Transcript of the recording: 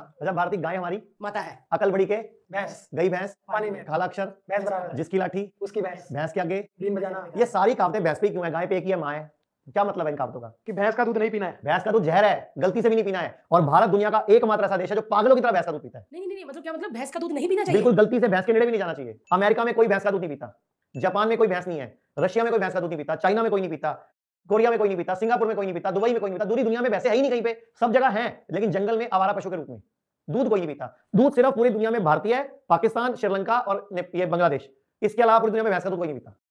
अच्छा भारतीय गाय हमारी माता है अकल बड़ी के भैंस गई भैंस पानी में काला अक्षर भैंस जिसकी लाठी उसकी भैंस भैंस के आगे बीन बजाना ये सारी कहावतें भैंस पे क्यों है गाय पे की है माँ है क्या मतलब है इन कहावतों का कि भैंस का दूध नहीं पीना है भैंस का दूध जहर है गलती से भी नहीं पीना है और भारत दुनिया का एकमात्र ऐसा देश है जो पागलों की तरह भैंस का दूध पीता है नहीं नहीं नहीं मतलब क्या मतलब भैंस का दूध नहीं पीना चाहिए बिल्कुल गलती से भैंस के नेड़े भी नहीं जाना चाहिए अमेरिका में कोई भैंस का दूध नहीं पीता जापान में कोई भैंस नहीं है रशिया में कोई भैंस का दूध नहीं पीता चाइना में कोई नहीं पीता कोरिया में कोई नहीं पीता सिंगापुर में कोई नहीं पीता दुबई में कोई नहीं पीता दूरी दुनिया में वैसे है ही नहीं कहीं पे सब जगह है लेकिन जंगल में आवारा पशु के रूप में दूध कोई नहीं पीता दूध सिर्फ पूरी दुनिया में भारतीय पाकिस्तान श्रीलंका और ये बांग्लादेश इसके अलावा पूरी दुनिया में भैंस का दूध कोई नहीं पीता